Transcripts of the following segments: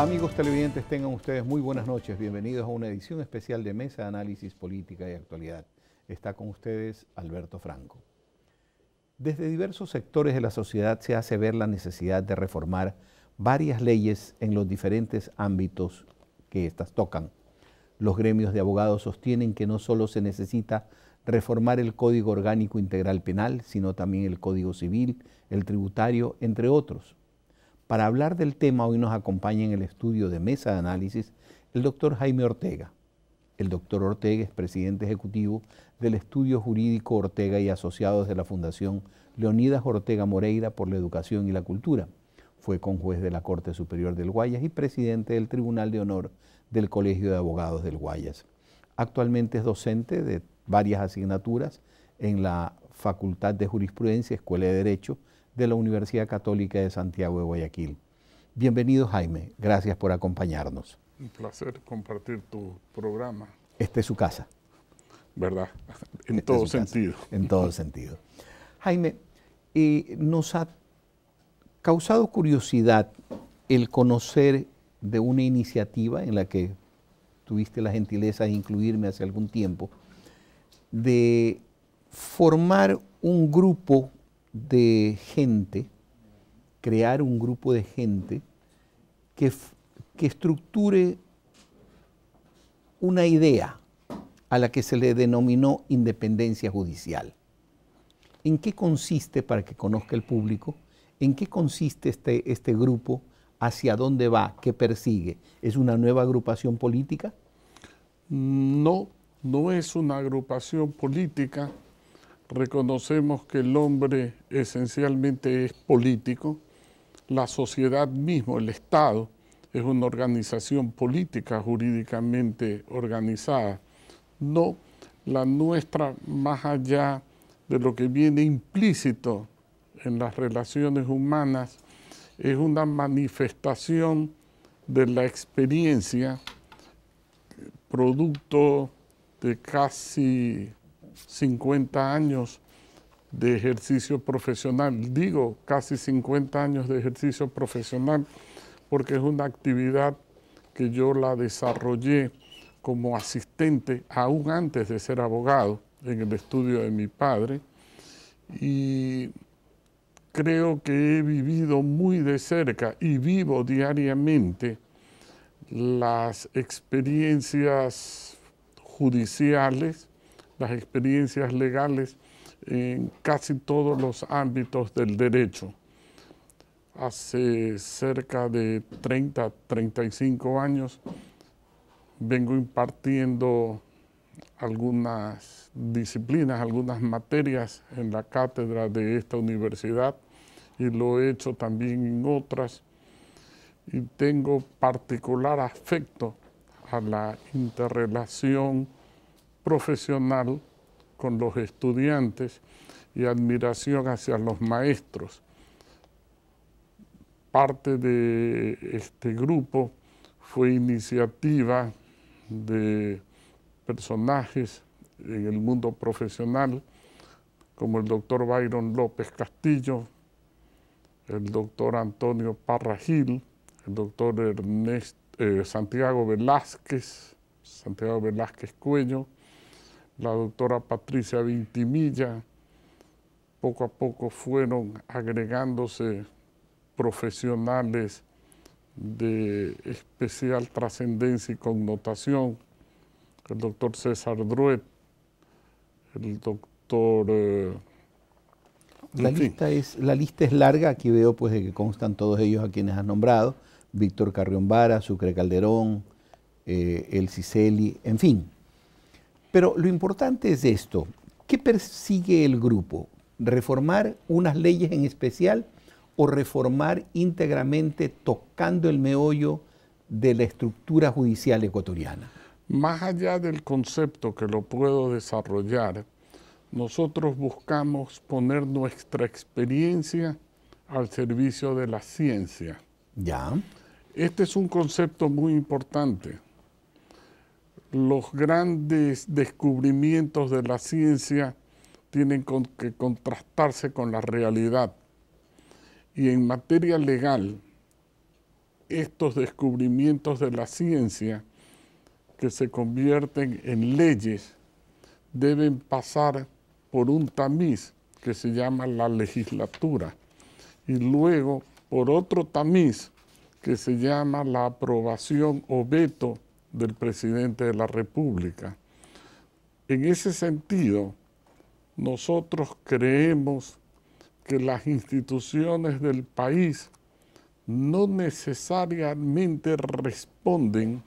Amigos televidentes, tengan ustedes muy buenas noches. Bienvenidos a una edición especial de Mesa de Análisis Política y Actualidad. Está con ustedes Alberto Franco. Desde diversos sectores de la sociedad se hace ver la necesidad de reformar varias leyes en los diferentes ámbitos que éstas tocan. Los gremios de abogados sostienen que no solo se necesita reformar el Código Orgánico Integral Penal, sino también el Código Civil, el Tributario, entre otros. Para hablar del tema, hoy nos acompaña en el estudio de mesa de análisis el doctor Jaime Ortega. El doctor Ortega es presidente ejecutivo del Estudio Jurídico Ortega y Asociados de la Fundación Leonidas Ortega Moreira por la Educación y la Cultura. Fue conjuez de la Corte Superior del Guayas y presidente del Tribunal de Honor del Colegio de Abogados del Guayas. Actualmente es docente de varias asignaturas en la Facultad de Jurisprudencia, Escuela de Derecho, de la Universidad Católica de Santiago de Guayaquil. Bienvenido Jaime, gracias por acompañarnos. Un placer compartir tu programa. Este es su casa. ¿Verdad? En todo sentido. en todo sentido. Jaime, eh, nos ha causado curiosidad el conocer de una iniciativa en la que tuviste la gentileza de incluirme hace algún tiempo, de formar un grupo de gente, crear un grupo de gente que, estructure una idea a la que se le denominó independencia judicial. ¿En qué consiste, para que conozca el público, en qué consiste este, este grupo, hacia dónde va, qué persigue? ¿Es una nueva agrupación política? Mm, no, no es una agrupación política reconocemos que el hombre esencialmente es político, la sociedad mismo, el Estado, es una organización política jurídicamente organizada. No la nuestra más allá de lo que viene implícito en las relaciones humanas, es una manifestación de la experiencia, producto de casi 50 años de ejercicio profesional. Digo casi 50 años de ejercicio profesional porque es una actividad que yo la desarrollé como asistente aún antes de ser abogado en el estudio de mi padre y creo que he vivido muy de cerca y vivo diariamente las experiencias judiciales las experiencias legales en casi todos los ámbitos del derecho. Hace cerca de 30, 35 años vengo impartiendo algunas disciplinas, algunas materias en la cátedra de esta universidad y lo he hecho también en otras. Y tengo particular afecto a la interrelación profesional con los estudiantes y admiración hacia los maestros. Parte de este grupo fue iniciativa de personajes en el mundo profesional, como el doctor Byron López Castillo, el doctor Antonio Parragil el doctor eh, Santiago Velázquez, Santiago Velázquez Cuello, la doctora Patricia Vintimilla, poco a poco fueron agregándose profesionales de especial trascendencia y connotación, el doctor César Druet, el doctor... Eh, la, lista es, la lista es larga, aquí veo pues que constan todos ellos a quienes has nombrado, Víctor Carrión Vara, Sucre Calderón, eh, El Ciceli, en fin, pero lo importante es esto, ¿qué persigue el grupo? ¿Reformar unas leyes en especial o reformar íntegramente tocando el meollo de la estructura judicial ecuatoriana? Más allá del concepto que lo puedo desarrollar, nosotros buscamos poner nuestra experiencia al servicio de la ciencia. Ya. Este es un concepto muy importante los grandes descubrimientos de la ciencia tienen que contrastarse con la realidad. Y en materia legal, estos descubrimientos de la ciencia que se convierten en leyes deben pasar por un tamiz que se llama la legislatura y luego por otro tamiz que se llama la aprobación o veto del presidente de la República. En ese sentido, nosotros creemos que las instituciones del país no necesariamente responden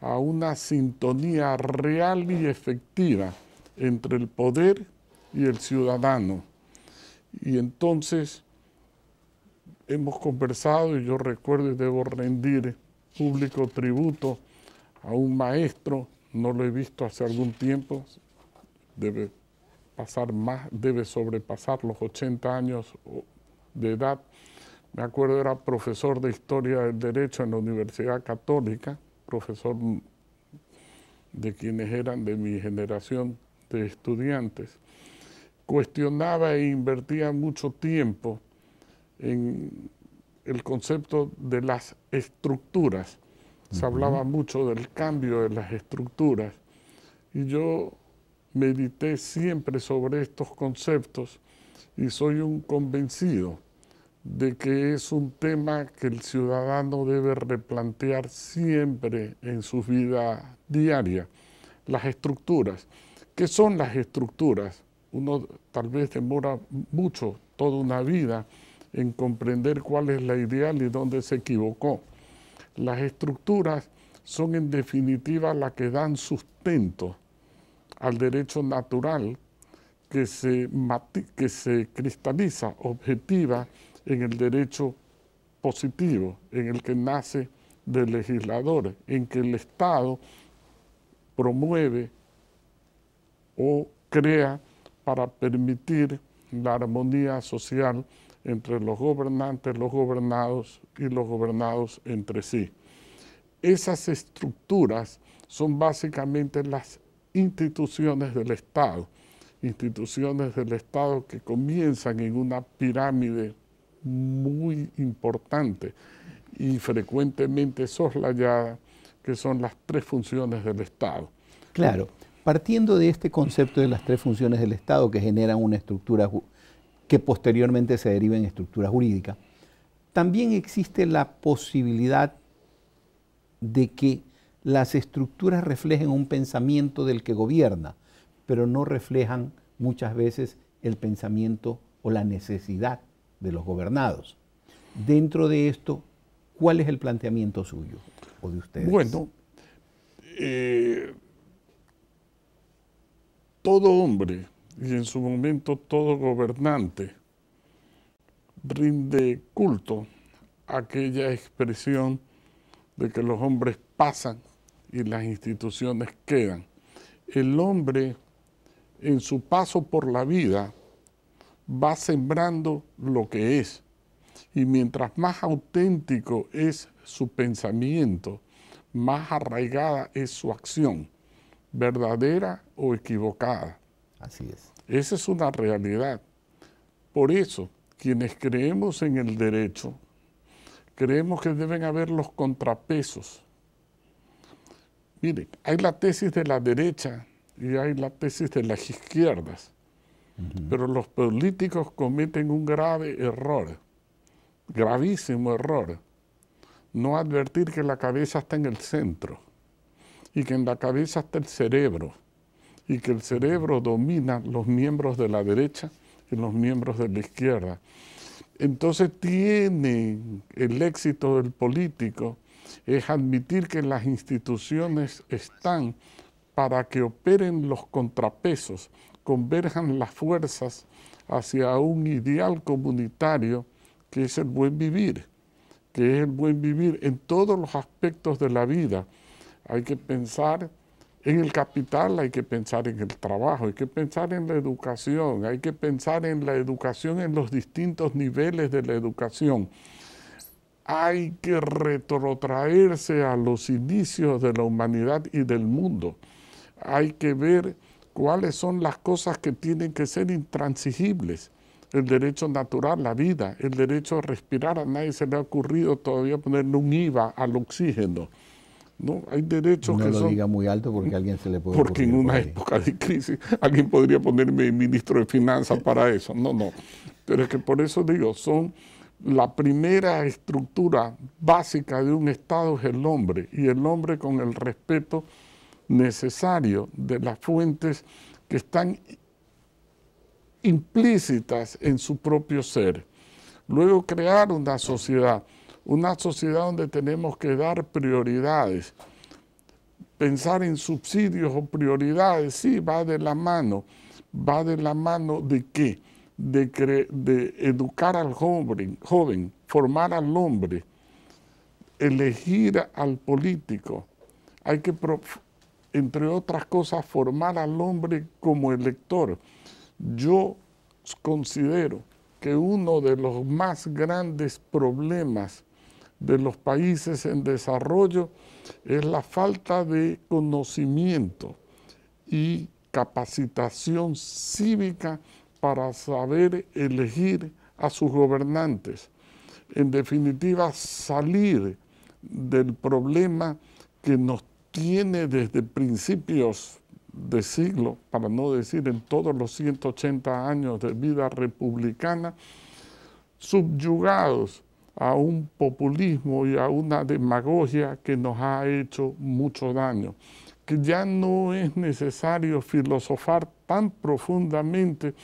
a una sintonía real y efectiva entre el poder y el ciudadano. Y entonces hemos conversado y yo recuerdo y debo rendir público tributo a un maestro, no lo he visto hace algún tiempo, debe pasar más, debe sobrepasar los 80 años de edad. Me acuerdo era profesor de Historia del Derecho en la Universidad Católica, profesor de quienes eran de mi generación de estudiantes. Cuestionaba e invertía mucho tiempo en el concepto de las estructuras se hablaba mucho del cambio de las estructuras y yo medité siempre sobre estos conceptos y soy un convencido de que es un tema que el ciudadano debe replantear siempre en su vida diaria. Las estructuras. ¿Qué son las estructuras? Uno tal vez demora mucho, toda una vida, en comprender cuál es la ideal y dónde se equivocó. Las estructuras son en definitiva las que dan sustento al derecho natural que se, que se cristaliza, objetiva en el derecho positivo, en el que nace del legislador, en que el Estado promueve o crea para permitir la armonía social entre los gobernantes, los gobernados y los gobernados entre sí. Esas estructuras son básicamente las instituciones del Estado, instituciones del Estado que comienzan en una pirámide muy importante y frecuentemente soslayada, que son las tres funciones del Estado. Claro, Partiendo de este concepto de las tres funciones del Estado que generan una estructura que posteriormente se deriva en estructura jurídica, también existe la posibilidad de que las estructuras reflejen un pensamiento del que gobierna, pero no reflejan muchas veces el pensamiento o la necesidad de los gobernados. Dentro de esto, ¿cuál es el planteamiento suyo o de ustedes? Bueno, eh, todo hombre y en su momento todo gobernante rinde culto a aquella expresión de que los hombres pasan y las instituciones quedan. El hombre en su paso por la vida va sembrando lo que es. Y mientras más auténtico es su pensamiento, más arraigada es su acción verdadera o equivocada. Así es. Esa es una realidad. Por eso, quienes creemos en el derecho, creemos que deben haber los contrapesos. Miren, hay la tesis de la derecha y hay la tesis de las izquierdas, pero los políticos cometen un grave error, gravísimo error, no advertir que la cabeza está en el centro y que en la cabeza está el cerebro y que el cerebro domina los miembros de la derecha y los miembros de la izquierda. Entonces tiene el éxito del político es admitir que las instituciones están para que operen los contrapesos, converjan las fuerzas hacia un ideal comunitario que es el buen vivir, que es el buen vivir en todos los aspectos de la vida, hay que pensar en el capital, hay que pensar en el trabajo, hay que pensar en la educación, hay que pensar en la educación en los distintos niveles de la educación. Hay que retrotraerse a los inicios de la humanidad y del mundo. Hay que ver cuáles son las cosas que tienen que ser intransigibles. El derecho natural, la vida, el derecho a respirar. A nadie se le ha ocurrido todavía ponerle un IVA al oxígeno. No, hay derechos que son... No lo diga muy alto porque alguien se le puede... Porque en una época de crisis alguien podría ponerme ministro de finanzas para eso. No, no. Pero es que por eso digo, son la primera estructura básica de un Estado es el hombre, y el hombre con el respeto necesario de las fuentes que están implícitas en su propio ser. Luego crear una sociedad una sociedad donde tenemos que dar prioridades. Pensar en subsidios o prioridades, sí, va de la mano. ¿Va de la mano de qué? De, de educar al joven, formar al hombre, elegir al político. Hay que, entre otras cosas, formar al hombre como elector. Yo considero que uno de los más grandes problemas de los países en desarrollo es la falta de conocimiento y capacitación cívica para saber elegir a sus gobernantes. En definitiva, salir del problema que nos tiene desde principios de siglo, para no decir en todos los 180 años de vida republicana, subyugados a un populismo y a una demagogia que nos ha hecho mucho daño, que ya no es necesario filosofar tan profundamente,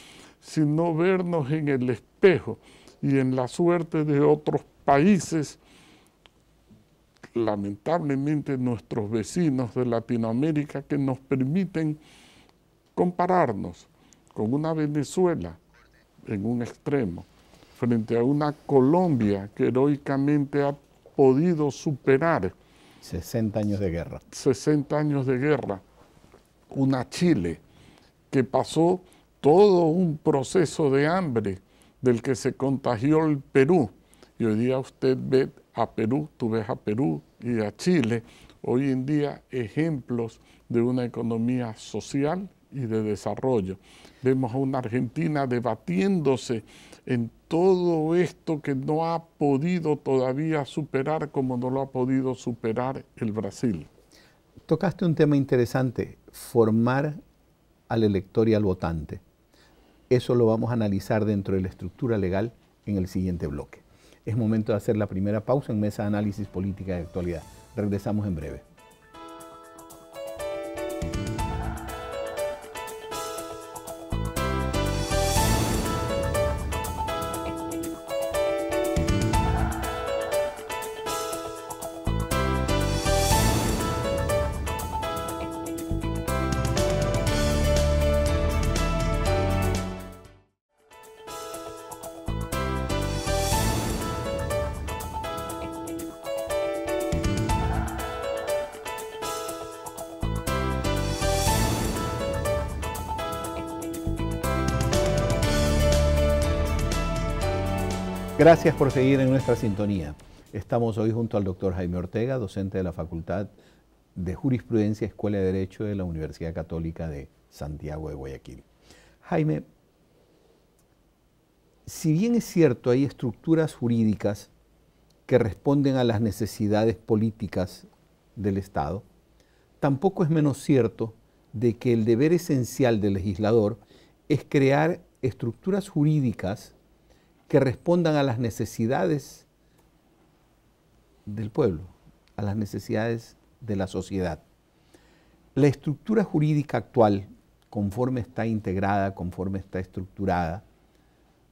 sino vernos en el espejo y en la suerte de otros países, lamentablemente nuestros vecinos de Latinoamérica, que nos permiten compararnos con una Venezuela en un extremo, frente a una Colombia que heroicamente ha podido superar 60 años de guerra. 60 años de guerra. Una Chile que pasó todo un proceso de hambre del que se contagió el Perú. Y hoy día usted ve a Perú, tú ves a Perú y a Chile, hoy en día ejemplos de una economía social y de desarrollo. Vemos a una Argentina debatiéndose en todo esto que no ha podido todavía superar como no lo ha podido superar el Brasil. Tocaste un tema interesante, formar al elector y al votante. Eso lo vamos a analizar dentro de la estructura legal en el siguiente bloque. Es momento de hacer la primera pausa en Mesa de Análisis Política de Actualidad. Regresamos en breve. Gracias por seguir en nuestra sintonía. Estamos hoy junto al doctor Jaime Ortega, docente de la Facultad de Jurisprudencia, Escuela de Derecho de la Universidad Católica de Santiago de Guayaquil. Jaime, si bien es cierto, hay estructuras jurídicas que responden a las necesidades políticas del Estado, tampoco es menos cierto de que el deber esencial del legislador es crear estructuras jurídicas que respondan a las necesidades del pueblo, a las necesidades de la sociedad. La estructura jurídica actual, conforme está integrada, conforme está estructurada,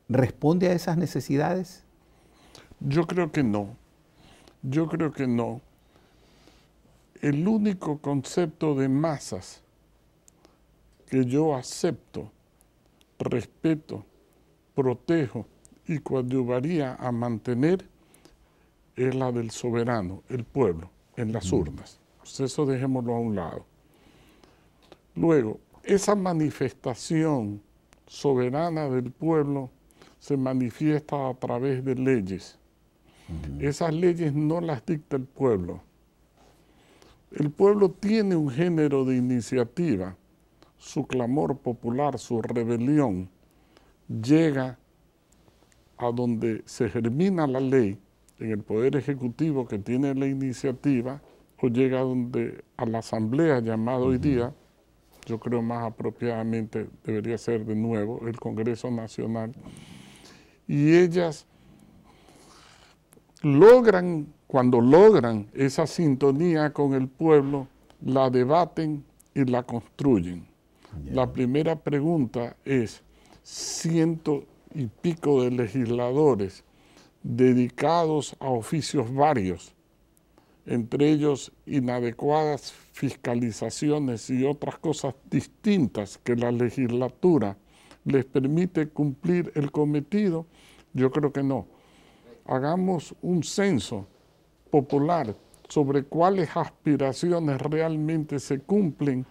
¿responde a esas necesidades? Yo creo que no. Yo creo que no. El único concepto de masas que yo acepto, respeto, protejo, y coadyuvaría a mantener es la del soberano, el pueblo, en las urnas. Pues eso dejémoslo a un lado. Luego, esa manifestación soberana del pueblo se manifiesta a través de leyes. Esas leyes no las dicta el pueblo. El pueblo tiene un género de iniciativa. Su clamor popular, su rebelión, llega a donde se germina la ley en el Poder Ejecutivo que tiene la iniciativa o llega a donde a la Asamblea llamada hoy día, yo creo más apropiadamente debería ser de nuevo el Congreso Nacional, y ellas logran, cuando logran esa sintonía con el pueblo, la debaten y la construyen. La primera pregunta es, siento y pico de legisladores dedicados a oficios varios, entre ellos inadecuadas fiscalizaciones y otras cosas distintas que la legislatura les permite cumplir el cometido, yo creo que no. Hagamos un censo popular sobre cuáles aspiraciones realmente se cumplen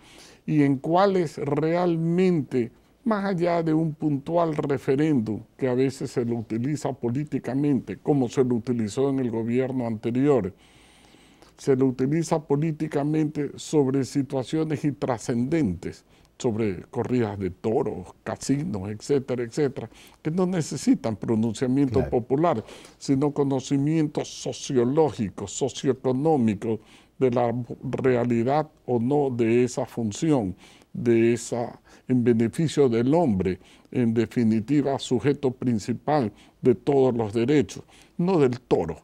y en cuáles realmente más allá de un puntual referéndum que a veces se lo utiliza políticamente, como se lo utilizó en el gobierno anterior, se lo utiliza políticamente sobre situaciones y trascendentes, sobre corridas de toros, casinos, etcétera, etcétera, que no necesitan pronunciamiento popular, sino conocimiento sociológico, socioeconómico de la realidad o no de esa función, de esa en beneficio del hombre, en definitiva sujeto principal de todos los derechos, no del toro,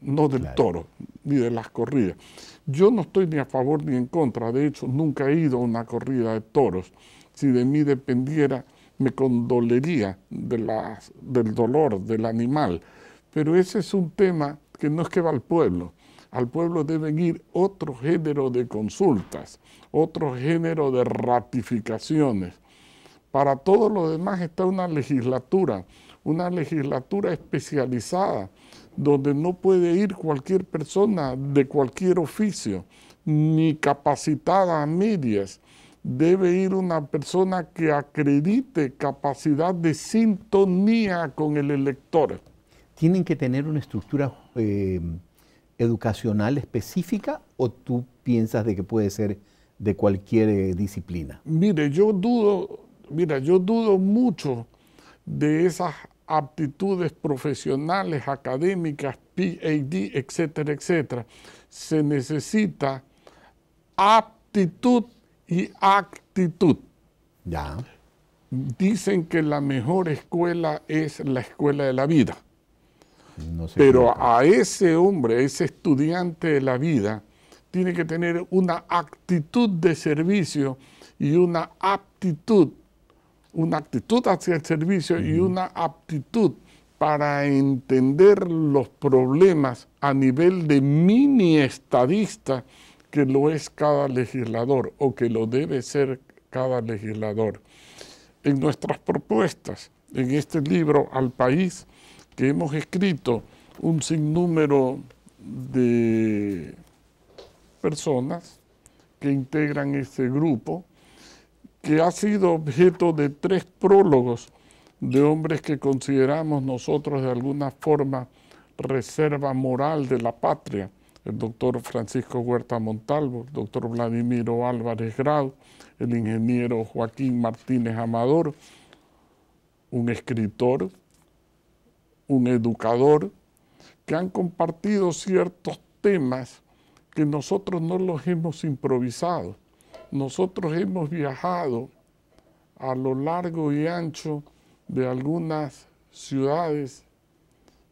no del toro, ni de las corridas. Yo no estoy ni a favor ni en contra, de hecho nunca he ido a una corrida de toros. Si de mí dependiera, me condolería del dolor del animal. Pero ese es un tema que no es que va al pueblo, al pueblo deben ir otro género de consultas, otro género de ratificaciones. Para todo lo demás está una legislatura, una legislatura especializada, donde no puede ir cualquier persona de cualquier oficio, ni capacitada a medias. Debe ir una persona que acredite capacidad de sintonía con el elector. Tienen que tener una estructura eh, educacional específica o tú piensas de que puede ser de cualquier eh, disciplina? Mire, yo dudo, mira, yo dudo mucho de esas aptitudes profesionales, académicas, PhD, etcétera, etcétera. Se necesita aptitud y actitud. Ya. Dicen que la mejor escuela es la escuela de la vida. Pero a ese hombre, a ese estudiante de la vida, tiene que tener una actitud de servicio y una aptitud, una actitud hacia el servicio y una aptitud para entender los problemas a nivel de mini estadista que lo es cada legislador o que lo debe ser cada legislador. En nuestras propuestas, en este libro al país, que hemos escrito un sinnúmero de personas que integran este grupo, que ha sido objeto de tres prólogos de hombres que consideramos nosotros de alguna forma reserva moral de la patria, el doctor Francisco Huerta Montalvo, el doctor Vladimiro Álvarez Grau, el ingeniero Joaquín Martínez Amador, un escritor un educador, que han compartido ciertos temas que nosotros no los hemos improvisado. Nosotros hemos viajado a lo largo y ancho de algunas ciudades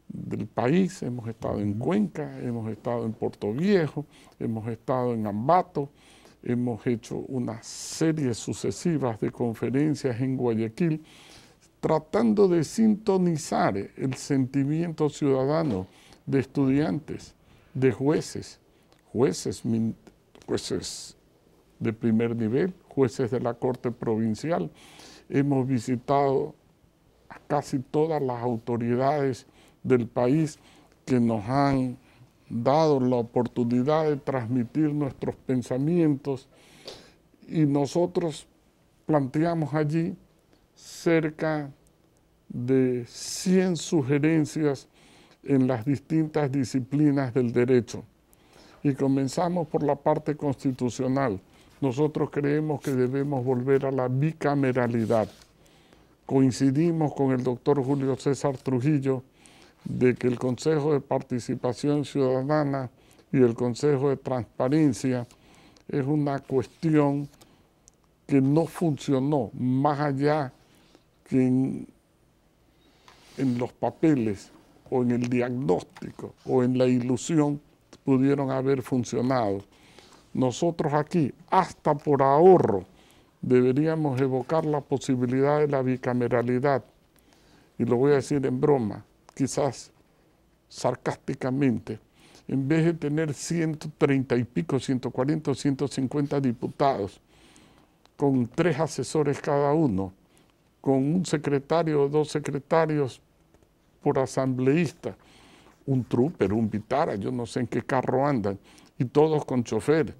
del país, hemos estado en Cuenca, hemos estado en Puerto Viejo, hemos estado en Ambato, hemos hecho una serie sucesivas de conferencias en Guayaquil tratando de sintonizar el sentimiento ciudadano de estudiantes, de jueces, jueces, de primer nivel, jueces de la Corte Provincial. Hemos visitado a casi todas las autoridades del país que nos han dado la oportunidad de transmitir nuestros pensamientos y nosotros planteamos allí cerca de 100 sugerencias en las distintas disciplinas del derecho. Y comenzamos por la parte constitucional. Nosotros creemos que debemos volver a la bicameralidad. Coincidimos con el doctor Julio César Trujillo de que el Consejo de Participación Ciudadana y el Consejo de Transparencia es una cuestión que no funcionó, más allá que en en los papeles o en el diagnóstico o en la ilusión pudieron haber funcionado. Nosotros aquí, hasta por ahorro, deberíamos evocar la posibilidad de la bicameralidad. Y lo voy a decir en broma, quizás sarcásticamente, en vez de tener 130 y pico, 140 150 diputados, con tres asesores cada uno, con un secretario o dos secretarios por asambleísta, un truper, un vitara, yo no sé en qué carro andan, y todos con chofer,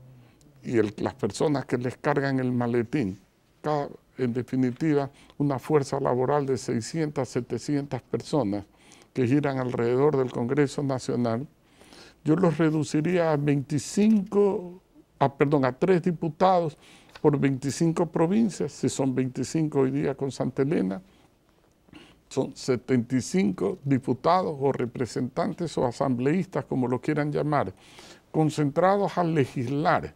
y las personas que les cargan el maletín, cada, en definitiva una fuerza laboral de 600, 700 personas que giran alrededor del Congreso Nacional, yo los reduciría a 25, a, perdón, a tres diputados por 25 provincias, si son 25 hoy día con Santa Elena, son 75 diputados o representantes o asambleístas, como lo quieran llamar, concentrados a legislar,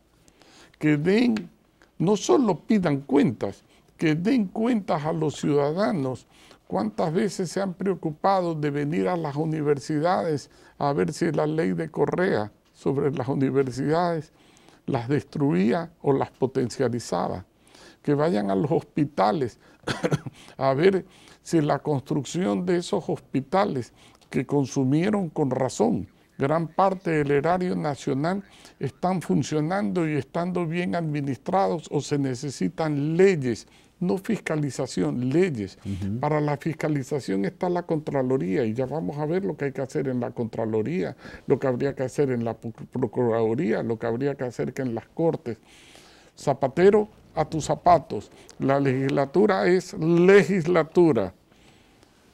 que den, no solo pidan cuentas, que den cuentas a los ciudadanos cuántas veces se han preocupado de venir a las universidades a ver si la ley de Correa sobre las universidades las destruía o las potencializaba, que vayan a los hospitales a ver si la construcción de esos hospitales que consumieron con razón gran parte del erario nacional están funcionando y estando bien administrados o se necesitan leyes, no fiscalización, leyes. Para la fiscalización está la Contraloría y ya vamos a ver lo que hay que hacer en la Contraloría, lo que habría que hacer en la Procuraduría, lo que habría que hacer que en las Cortes. Zapatero a tus zapatos. La legislatura es legislatura.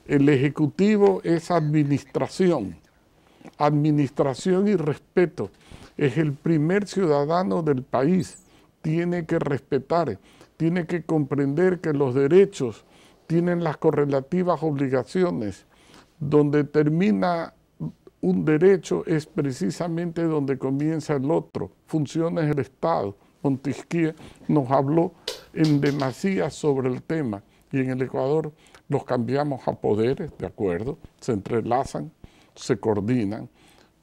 El Ejecutivo es administración. Administración y respeto. Es el primer ciudadano del país. Tiene que respetar, tiene que comprender que los derechos tienen las correlativas obligaciones. Donde termina un derecho es precisamente donde comienza el otro. Funciona el Estado Montesquieu nos habló en demasía sobre el tema y en el Ecuador los cambiamos a poderes, de acuerdo, se entrelazan, se coordinan,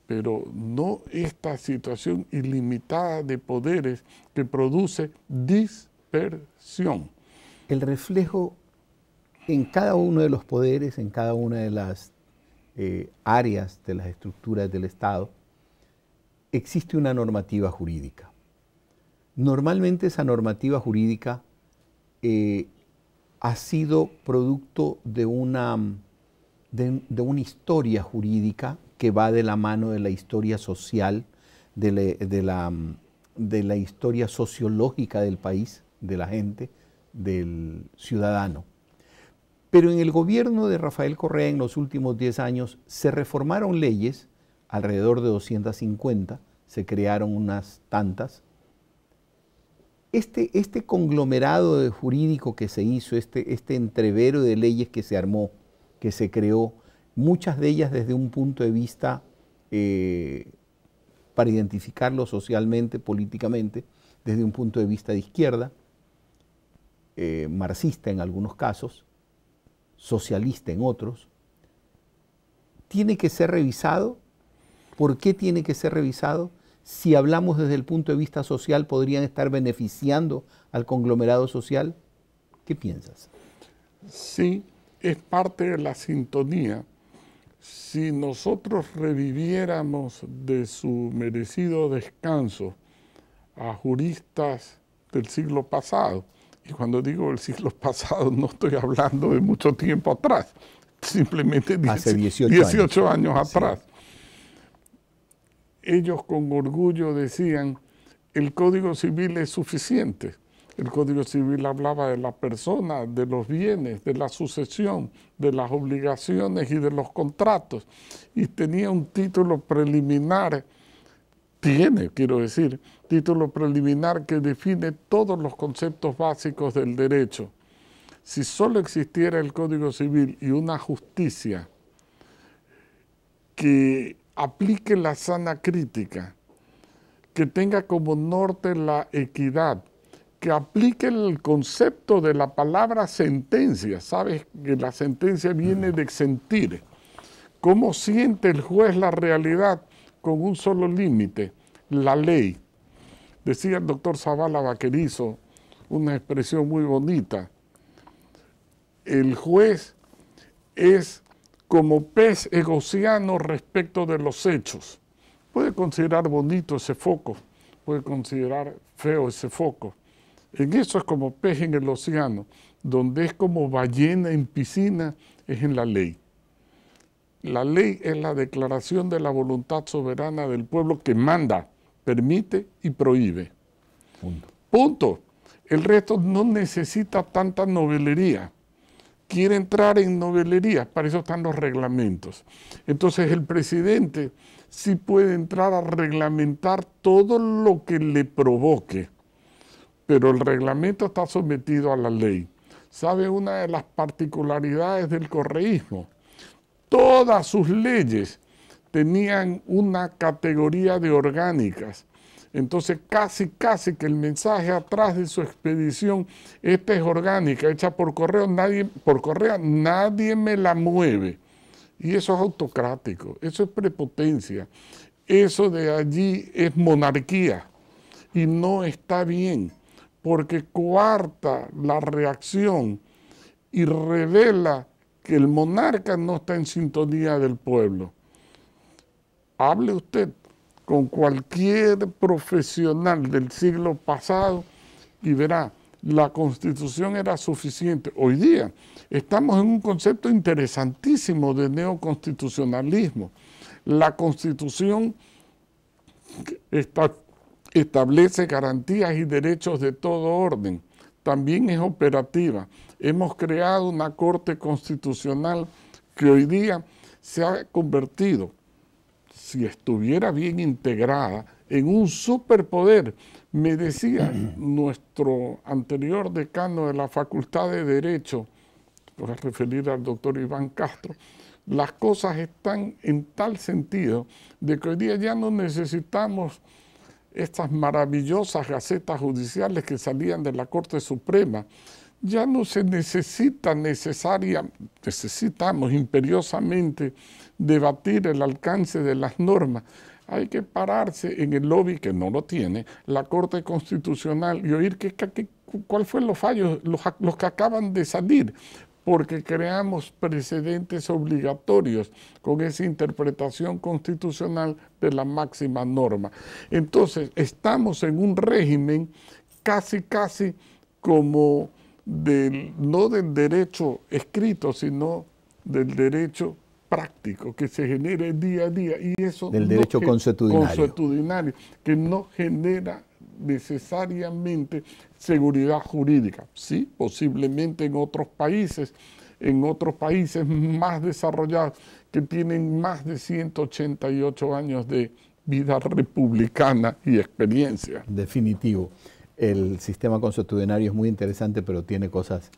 pero no esta situación ilimitada de poderes que produce dispersión. El reflejo en cada uno de los poderes, en cada una de las eh, áreas de las estructuras del Estado, existe una normativa jurídica. Normalmente esa normativa jurídica eh, ha sido producto de una, de, una, historia jurídica que va de la mano de la historia social, de la, la historia sociológica del país, de la gente, del ciudadano. Pero en el gobierno de Rafael Correa en los últimos 10 años se reformaron leyes, alrededor de 250, se crearon unas tantas, este, este, conglomerado jurídico que se hizo, este, este entrevero de leyes que se armó, que se creó, muchas de ellas desde un punto de vista eh, para identificarlo socialmente, políticamente, desde un punto de vista de izquierda, eh, marxista en algunos casos, socialista en otros, tiene que ser revisado. ¿Por qué tiene que ser revisado? si hablamos desde el punto de vista social, podrían estar beneficiando al conglomerado social? ¿Qué piensas? Sí, es parte de la sintonía. Si nosotros reviviéramos de su merecido descanso a juristas del siglo pasado, y cuando digo el siglo pasado no estoy hablando de mucho tiempo atrás, simplemente dice Hace 18, años, atrás ellos con orgullo decían, el Código Civil es suficiente. El Código Civil hablaba de la persona, de los bienes, de la sucesión, de las obligaciones y de los contratos. Y tenía un título preliminar, tiene, quiero decir, título preliminar que define todos los conceptos básicos del derecho. Si solo existiera el Código Civil y una justicia que aplique la sana crítica, que tenga como norte la equidad, que aplique el concepto de la palabra sentencia. Sabes que la sentencia viene de sentir. ¿Cómo siente el juez la realidad con un solo límite? La ley. Decía el doctor Zavala Vaquerizo, una expresión muy bonita. El juez es como pez egociano respecto de los hechos. Puede considerar bonito ese foco, puede considerar feo ese foco. En eso es como pez en el océano, donde es como ballena en piscina, es en la ley. La ley es la declaración de la voluntad soberana del pueblo que manda, permite y prohíbe. Punto. Punto. El resto no necesita tanta novelería quiere entrar en novelerías, para eso están los reglamentos. Entonces el presidente sí puede entrar a reglamentar todo lo que le provoque, pero el reglamento está sometido a la ley. ¿Sabe una de las particularidades del correísmo? Todas sus leyes tenían una categoría de orgánicas entonces casi, casi que el mensaje atrás de su expedición, esta es orgánica, hecha por correo, nadie, por nadie me la mueve. Y eso es autocrático, eso es prepotencia, eso de allí es monarquía y no está bien, porque coarta la reacción y revela que el monarca no está en sintonía del pueblo. Hable usted, con cualquier profesional del siglo pasado y verá, la constitución era suficiente. Hoy día estamos en un concepto interesantísimo de neoconstitucionalismo. La constitución establece garantías y derechos de todo orden. También es operativa. Hemos creado una corte constitucional que hoy día se ha convertido si estuviera bien integrada en un superpoder, me decía nuestro anterior decano de la Facultad de Derecho, para referir al doctor Iván Castro, las cosas están en tal sentido de que hoy día ya no necesitamos estas maravillosas gacetas judiciales que salían de la Corte Suprema. Ya no se necesita necesaria, necesitamos imperiosamente debatir el alcance de las normas. Hay que pararse en el lobby, que no lo tiene, la Corte Constitucional y oír que, cuál fueron los fallos, los, los que acaban de salir, porque creamos precedentes obligatorios con esa interpretación constitucional de la máxima norma. Entonces, estamos en un régimen casi, casi como del, no del derecho escrito, sino del derecho práctico que se genere día a día y eso del derecho no consuetudinario. consuetudinario que no genera necesariamente seguridad jurídica sí posiblemente en otros países en otros países más desarrollados que tienen más de 188 años de vida republicana y experiencia definitivo el sistema consuetudinario es muy interesante pero tiene cosas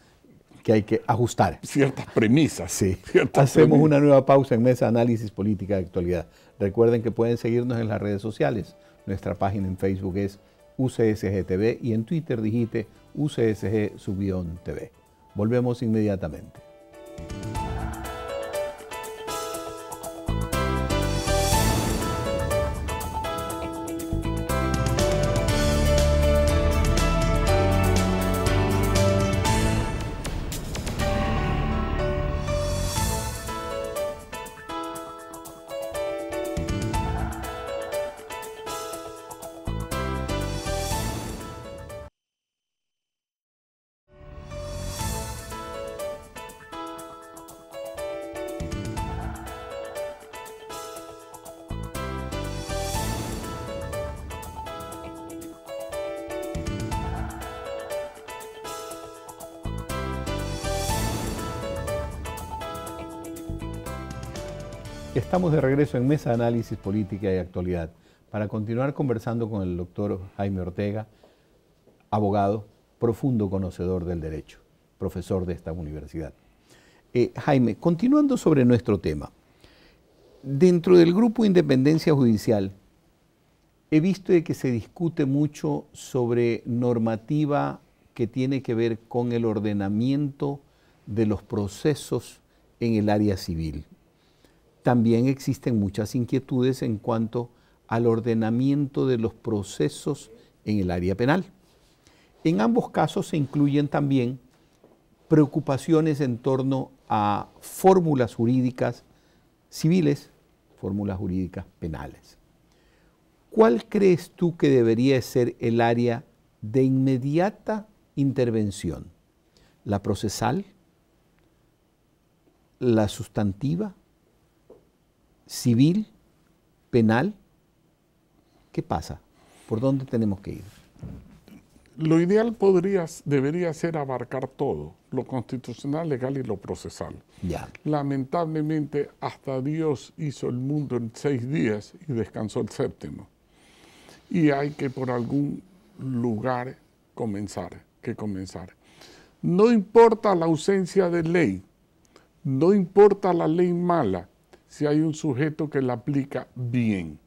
que hay que ajustar. Ciertas premisas. Sí. Hacemos una nueva pausa en Mesa Análisis Política de Actualidad. Recuerden que pueden seguirnos en las redes sociales. Nuestra página en Facebook es UCSGTV y en Twitter digite UCSG-TV. Volvemos inmediatamente. Estamos de regreso en Mesa de Análisis Política y Actualidad para continuar conversando con el doctor Jaime Ortega, abogado, profundo conocedor del derecho, profesor de esta universidad. Eh, Jaime, continuando sobre nuestro tema, dentro del grupo Independencia Judicial he visto que se discute mucho sobre normativa que tiene que ver con el ordenamiento de los procesos en el área civil también existen muchas inquietudes en cuanto al ordenamiento de los procesos en el área penal. En ambos casos se incluyen también preocupaciones en torno a fórmulas jurídicas civiles, fórmulas jurídicas penales. ¿Cuál crees tú que debería ser el área de inmediata intervención? ¿La procesal? ¿La sustantiva? civil, penal, ¿qué pasa? ¿Por dónde tenemos que ir? Lo ideal podrías, debería ser abarcar todo, lo constitucional, legal y lo procesal. Ya. Lamentablemente, hasta Dios hizo el mundo en seis días y descansó el séptimo. Y hay que por algún lugar comenzar, que comenzar. No importa la ausencia de ley, no importa la ley mala, si hay un sujeto que la aplica bien.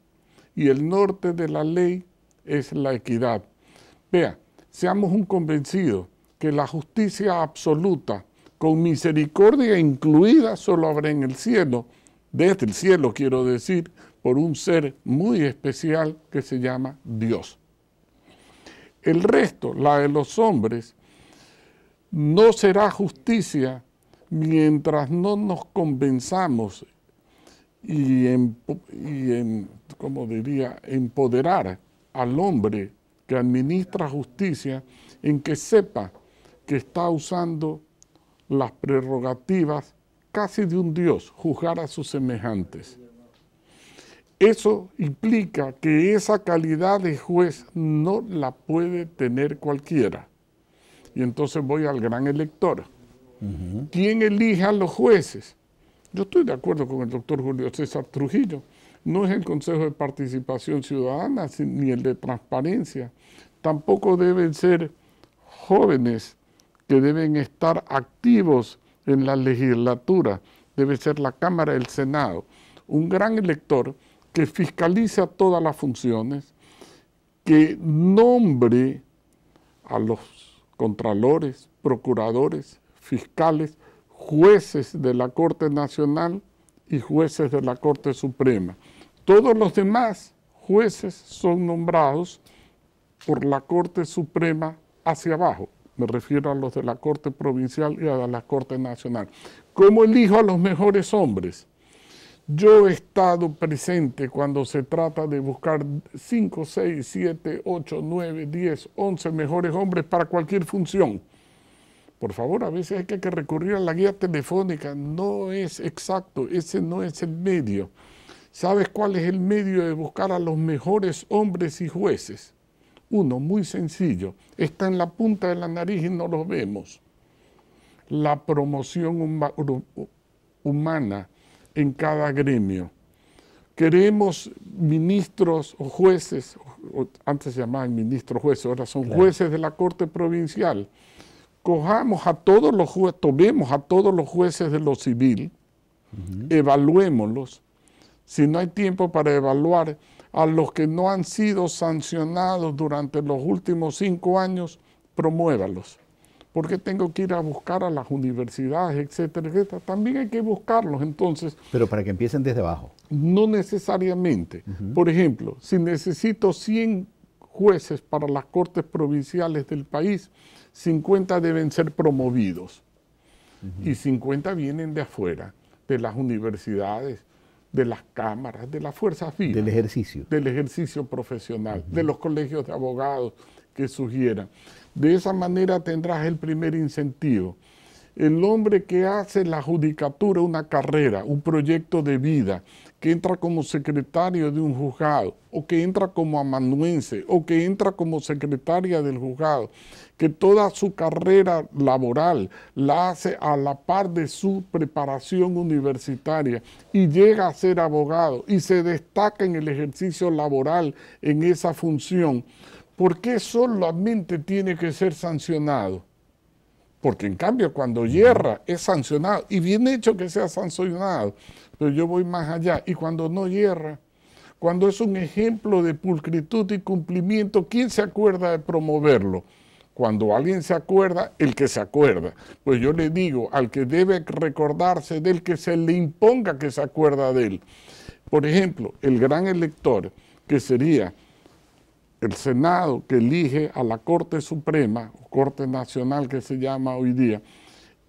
Y el norte de la ley es la equidad. Vea, seamos un convencido que la justicia absoluta, con misericordia incluida, solo habrá en el cielo, desde el cielo quiero decir, por un ser muy especial que se llama Dios. El resto, la de los hombres, no será justicia mientras no nos convenzamos y, en, como diría, empoderar al hombre que administra justicia en que sepa que está usando las prerrogativas casi de un Dios, juzgar a sus semejantes. Eso implica que esa calidad de juez no la puede tener cualquiera. Y entonces voy al gran elector. ¿Quién elige a los jueces? Yo estoy de acuerdo con el doctor Julio César Trujillo. No es el Consejo de Participación Ciudadana ni el de Transparencia. Tampoco deben ser jóvenes que deben estar activos en la legislatura. Debe ser la Cámara, del Senado. Un gran elector que fiscaliza todas las funciones, que nombre a los contralores, procuradores, fiscales, jueces de la Corte Nacional y jueces de la Corte Suprema. Todos los demás jueces son nombrados por la Corte Suprema hacia abajo. Me refiero a los de la Corte Provincial y a la Corte Nacional. ¿Cómo elijo a los mejores hombres? Yo he estado presente cuando se trata de buscar 5, 6, 7, 8, 9, 10, 11 mejores hombres para cualquier función. Por favor, a veces hay que recurrir a la guía telefónica. No es exacto, ese no es el medio. ¿Sabes cuál es el medio de buscar a los mejores hombres y jueces? Uno, muy sencillo, está en la punta de la nariz y no lo vemos. La promoción humana en cada gremio. Queremos ministros o jueces, antes se llamaban ministros jueces, ahora son jueces de la Corte Provincial cojamos a todos los jueces, tomemos a todos los jueces de lo civil, evaluémoslos. Si no hay tiempo para evaluar a los que no han sido sancionados durante los últimos cinco años, promuévalos. porque tengo que ir a buscar a las universidades, etcétera, etcétera? También hay que buscarlos entonces. Pero para que empiecen desde abajo. No necesariamente. Por ejemplo, si necesito 100 jueces para las cortes provinciales del país, 50 deben ser promovidos y 50 vienen de afuera, de las universidades, de las cámaras, de las fuerzas vivas. Del ejercicio. Del ejercicio profesional, de los colegios de abogados que sugieran. De esa manera tendrás el primer incentivo. El hombre que hace la judicatura una carrera, un proyecto de vida, que entra como secretario de un juzgado, o que entra como amanuense, o que entra como secretaria del juzgado, que toda su carrera laboral la hace a la par de su preparación universitaria y llega a ser abogado y se destaca en el ejercicio laboral en esa función, ¿por qué solamente tiene que ser sancionado? Porque en cambio cuando hierra es sancionado, y bien hecho que sea sancionado, pero yo voy más allá, y cuando no hierra, cuando es un ejemplo de pulcritud y cumplimiento, ¿quién se acuerda de promoverlo? Cuando alguien se acuerda, el que se acuerda. Pues yo le digo, al que debe recordarse del que se le imponga que se acuerda de él. Por ejemplo, el gran elector, que sería el Senado que elige a la Corte Suprema, o Corte Nacional que se llama hoy día,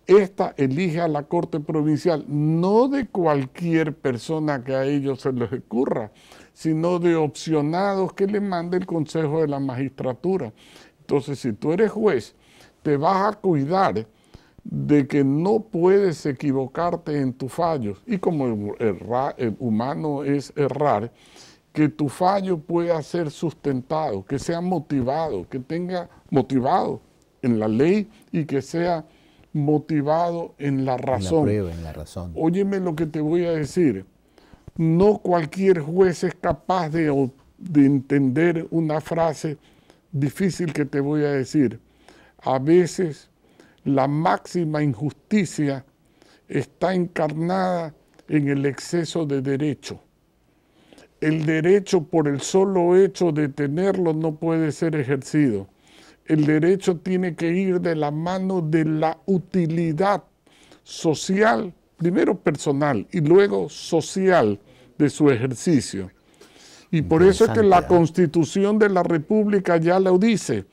esta elige a la Corte Provincial, no de cualquier persona que a ellos se les ocurra, sino de opcionados que le manda el Consejo de la Magistratura. Entonces, si tú eres juez, te vas a cuidar de que no puedes equivocarte en tus fallos. Y como el, humano es errar, que tu fallo pueda ser sustentado, que sea motivado, que tenga motivado en la ley y que sea motivado en la razón. En la en la razón. Óyeme lo que te voy a decir. No cualquier juez es capaz de entender una frase difícil que te voy a decir. A veces la máxima injusticia está encarnada en el exceso de derecho. El derecho por el solo hecho de tenerlo no puede ser ejercido. El derecho tiene que ir de la mano de la utilidad social, primero personal y luego social de su ejercicio. Y por eso es que la constitución de la República ya lo dice,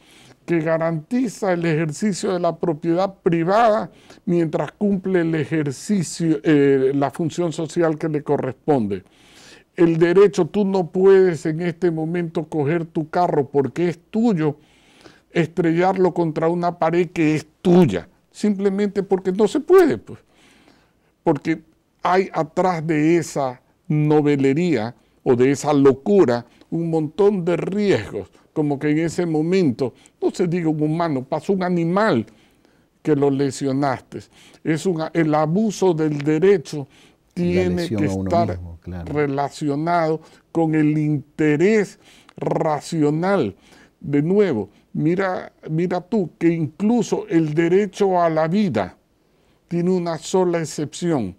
que garantiza el ejercicio de la propiedad privada mientras cumple el ejercicio, eh, la función social que le corresponde. El derecho, tú no puedes en este momento coger tu carro porque es tuyo, estrellarlo contra una pared que es tuya, simplemente porque no se puede, pues. Porque hay atrás de esa novelería o de esa locura un montón de riesgos, como que en ese momento, no se diga un humano, pasó un animal que lo lesionaste. Es el abuso del derecho tiene que estar relacionado con el interés racional. De nuevo, mira, mira tú que incluso el derecho a la vida tiene una sola excepción,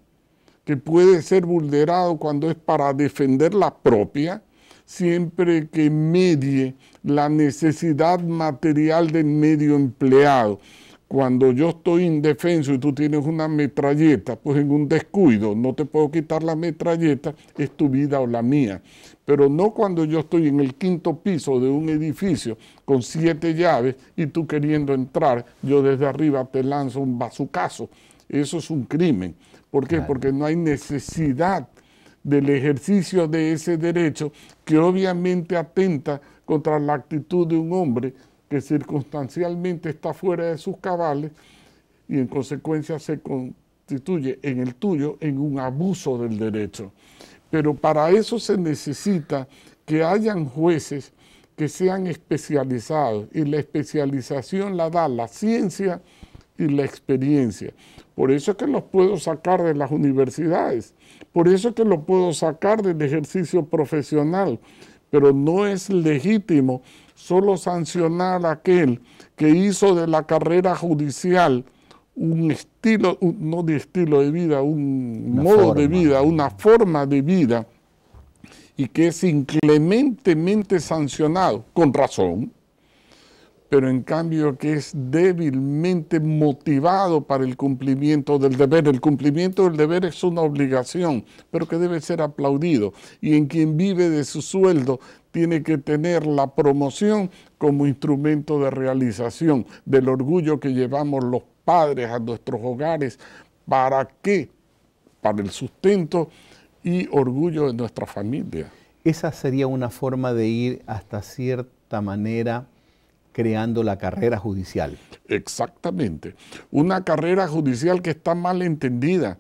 que puede ser vulnerado cuando es para defender la propia, siempre que medie la necesidad material del medio empleado. Cuando yo estoy indefenso y tú tienes una metralleta, pues en un descuido no te puedo quitar la metralleta, es tu vida o la mía. Pero no cuando yo estoy en el quinto piso de un edificio con siete llaves y tú queriendo entrar, yo desde arriba te lanzo un bazucazo. Eso es un crimen. ¿Por qué? Porque no hay necesidad del ejercicio de ese derecho que obviamente atenta contra la actitud de un hombre que circunstancialmente está fuera de sus cabales y en consecuencia se constituye en el tuyo en un abuso del derecho. Pero para eso se necesita que hayan jueces que sean especializados y la especialización la da la ciencia y la experiencia. Por eso es que los puedo sacar de las universidades, por eso es que los puedo sacar del ejercicio profesional, pero no es legítimo solo sancionar a aquel que hizo de la carrera judicial un estilo, no de estilo de vida, un modo de vida, una forma de vida, y que es inclementemente sancionado, con razón, pero en cambio que es débilmente motivado para el cumplimiento del deber. El cumplimiento del deber es una obligación, pero que debe ser aplaudido. Y en quien vive de su sueldo tiene que tener la promoción como instrumento de realización del orgullo que llevamos los padres a nuestros hogares. ¿Para qué? Para el sustento y orgullo de nuestra familia. Esa sería una forma de ir hasta cierta manera creando la carrera judicial. Exactamente. Una carrera judicial que está mal entendida,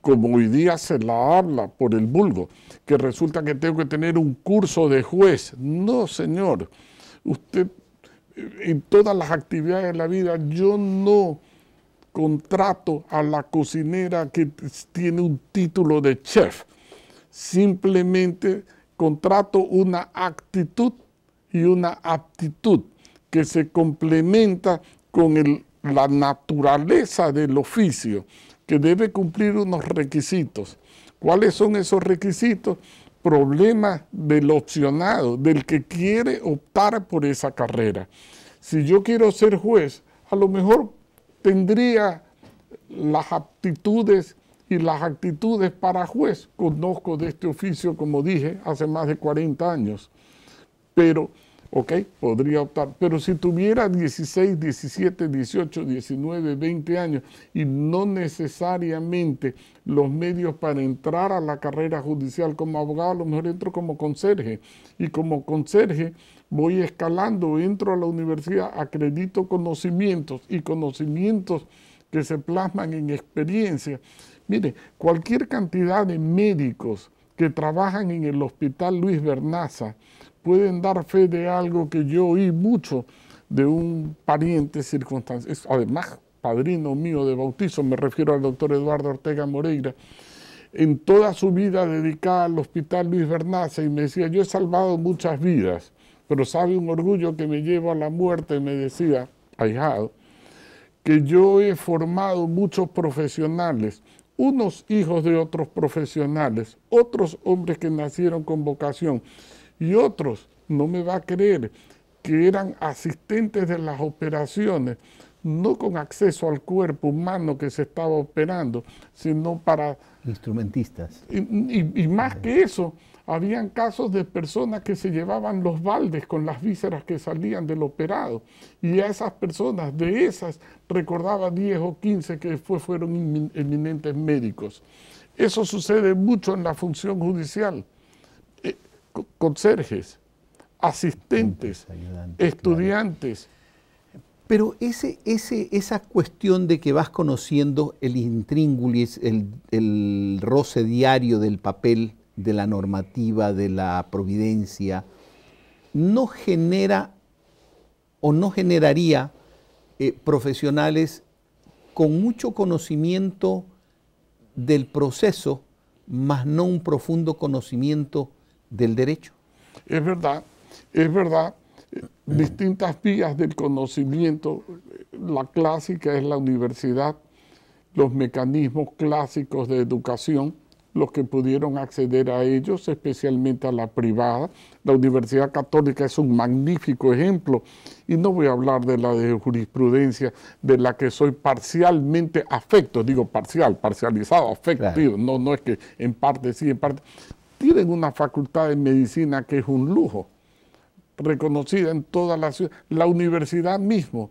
como hoy día se la habla por el vulgo, que resulta que tengo que tener un curso de juez. No, señor. Usted, eh, en todas las actividades de la vida, yo no contrato a la cocinera que tiene un título de chef. Simplemente contrato una actitud y una aptitud que se complementa con la naturaleza del oficio, que debe cumplir unos requisitos. ¿Cuáles son esos requisitos? problema del opcionado, del que quiere optar por esa carrera. Si yo quiero ser juez, a lo mejor tendría las aptitudes y las actitudes para juez. Conozco de este oficio, como dije, hace más de 40 años. Pero ¿ok? Podría optar. Pero si tuviera 16, 17, 18, 19, 20 años y no necesariamente los medios para entrar a la carrera judicial como abogado, a lo mejor entro como conserje. Y como conserje voy escalando, entro a la universidad, acredito conocimientos y conocimientos que se plasman en experiencia. Mire, cualquier cantidad de médicos que trabajan en el Hospital Luis Bernaza, pueden dar fe de algo que yo oí mucho de un pariente circunstancial, además padrino mío de bautizo, me refiero al doctor Eduardo Ortega Moreira, en toda su vida dedicada al Hospital Luis Bernaza y me decía, yo he salvado muchas vidas, pero sabe un orgullo que me lleva a la muerte, me decía, ahijado, que yo he formado muchos profesionales, unos hijos de otros profesionales, otros hombres que nacieron con vocación y otros, no me va a creer, que eran asistentes de las operaciones, no con acceso al cuerpo humano que se estaba operando, sino para... Instrumentistas. Y, más que eso, habían casos de personas que se llevaban los baldes con las vísceras que salían del operado. Y a esas personas, de esas, recordaba 10 o 15 que después fueron eminentes médicos. Eso sucede mucho en la función judicial conserjes, asistentes, estudiantes. Pero ese, esa cuestión de que vas conociendo el intríngulis, el, roce diario del papel, de la normativa, de la providencia, no genera o no generaría eh, profesionales con mucho conocimiento del proceso, más no un profundo conocimiento del derecho. Es verdad, es verdad. Distintas vías del conocimiento, la clásica es la universidad, los mecanismos clásicos de educación, los que pudieron acceder a ellos, especialmente a la privada. La Universidad Católica es un magnífico ejemplo y no voy a hablar de la jurisprudencia de la que soy parcialmente afecto, digo parcial, parcializado, afectivo, no, no es que en parte sí, en parte, tienen una facultad de medicina que es un lujo, reconocida en toda la ciudad. La universidad mismo,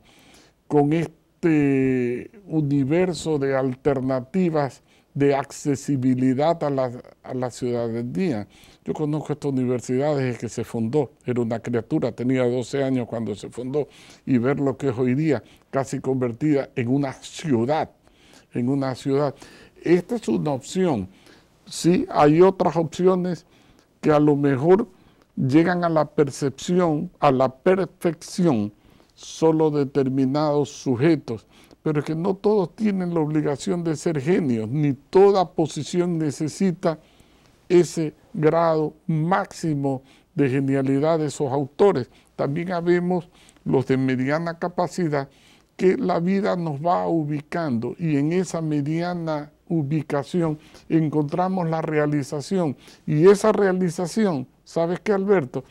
con este universo de alternativas de accesibilidad a la, a la ciudadanía. Yo conozco esta universidad desde que se fundó, era una criatura, tenía 12 años cuando se fundó, y ver lo que es hoy día, casi convertida en una ciudad, en una ciudad. Esta es una opción ¿sí? Hay otras opciones que a lo mejor llegan a la percepción, a la perfección, solo determinados sujetos. Pero es que no todos tienen la obligación de ser genios, ni toda posición necesita ese grado máximo de genialidad de esos autores. También habemos los de mediana capacidad que la vida nos va ubicando y en esa mediana ubicación, encontramos la realización. Y esa realización, ¿sabes qué, Alberto?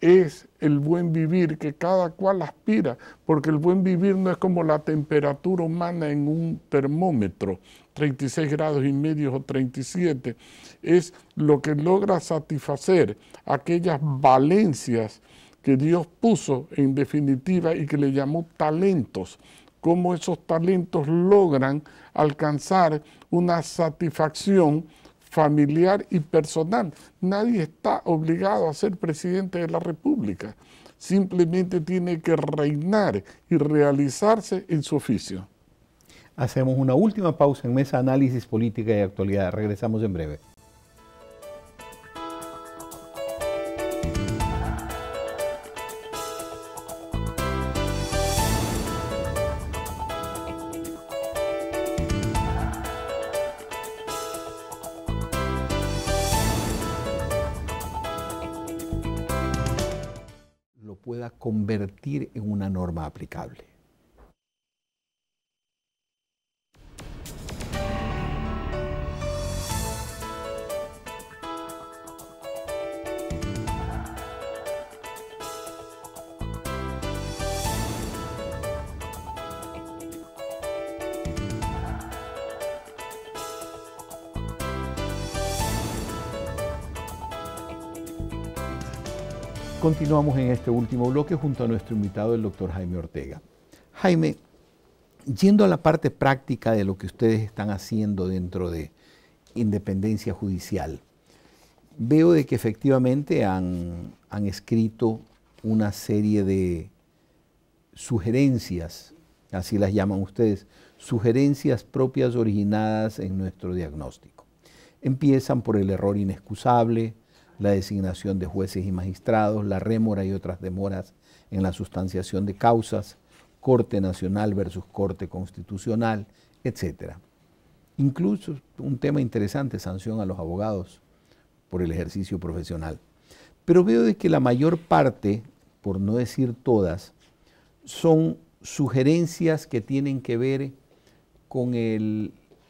Es el buen vivir que cada cual aspira, porque el buen vivir no es como la temperatura humana en un termómetro, 36 grados y medio o 37, es lo que logra satisfacer aquellas valencias que Dios puso en definitiva y que le llamó talentos cómo esos talentos logran alcanzar una satisfacción familiar y personal. Nadie está obligado a ser presidente de la República, simplemente tiene que reinar y realizarse en su oficio. Hacemos una última pausa en Mesa Análisis Política y Actualidad. Regresamos en breve. pueda convertir en una norma aplicable. Continuamos en este último bloque junto a nuestro invitado, el doctor Jaime Ortega. Jaime, yendo a la parte práctica de lo que ustedes están haciendo dentro de independencia judicial, veo de que efectivamente han, han escrito una serie de sugerencias, así las llaman ustedes, sugerencias propias originadas en nuestro diagnóstico. Empiezan por el error inexcusable, la designación de jueces y magistrados, la rémora y otras demoras en la sustanciación de causas, Corte Nacional versus Corte Constitucional, etc. Incluso un tema interesante, sanción a los abogados por el ejercicio profesional. Pero veo de que la mayor parte, por no decir todas, son sugerencias que tienen que ver con,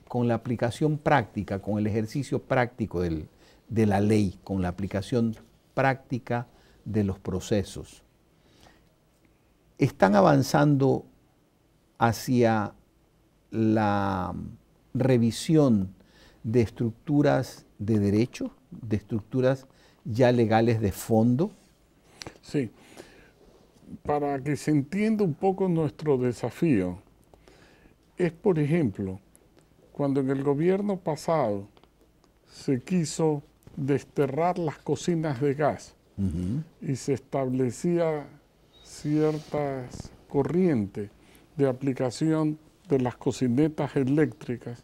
con la aplicación práctica, con el ejercicio práctico del, de la ley, con la aplicación práctica de los procesos. Están avanzando hacia la revisión de estructuras de derecho, de estructuras ya legales de fondo. Sí. Para que se entienda un poco nuestro desafío, es por ejemplo, cuando en el gobierno pasado se quiso desterrar las cocinas de gas y se establecía ciertas corrientes de aplicación de las cocinetas eléctricas,